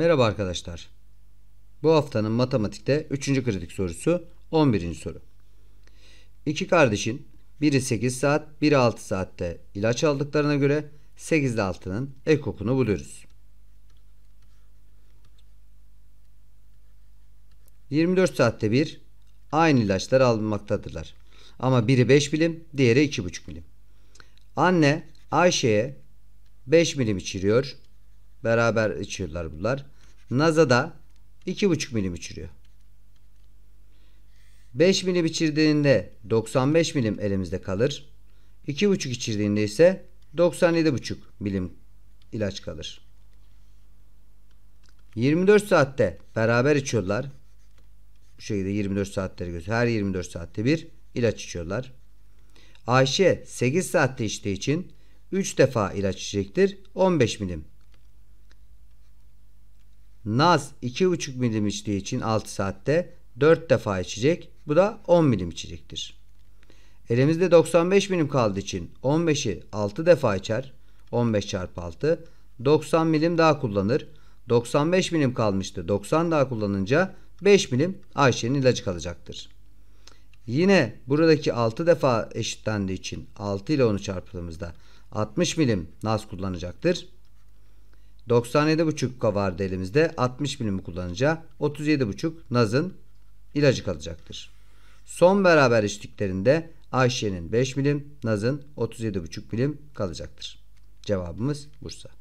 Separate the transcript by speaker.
Speaker 1: Merhaba arkadaşlar. Bu haftanın matematikte 3. kritik sorusu 11. soru. İki kardeşin biri 8 saat, biri 6 saatte ilaç aldıklarına göre 8 ile 6'nın ekokunu buluyoruz. 24 saatte bir aynı ilaçlar alınmaktadırlar. Ama biri 5 milim, diğeri 2,5 milim. Anne Ayşe'ye 5 milim içiriyor. Beraber içiyorlar bunlar. Naza'da 2,5 milim içiriyor. 5 milim içirdiğinde 95 milim elimizde kalır. 2,5 içirdiğinde ise 97,5 milim ilaç kalır. 24 saatte beraber içiyorlar. Bu şekilde 24 saatleri göz. Her 24 saatte bir ilaç içiyorlar. Ayşe 8 saatte içtiği için 3 defa ilaç içecektir. 15 milim Naz 2,5 milim içtiği için 6 saatte 4 defa içecek. Bu da 10 milim içecektir. Elimizde 95 milim kaldığı için 15'i 6 defa içer. 15 çarpı 6 90 milim daha kullanır. 95 milim kalmıştı. 90 daha kullanınca 5 milim Ayşe'nin ilacı kalacaktır. Yine buradaki 6 defa eşitlendiği için 6 ile onu çarptığımızda 60 milim naz kullanacaktır. 97,5 vardı elimizde. 60 milimi kullanınca 37,5 Naz'ın ilacı kalacaktır. Son beraber içtiklerinde Ayşe'nin 5 milim, Naz'ın 37,5 milim kalacaktır. Cevabımız Bursa.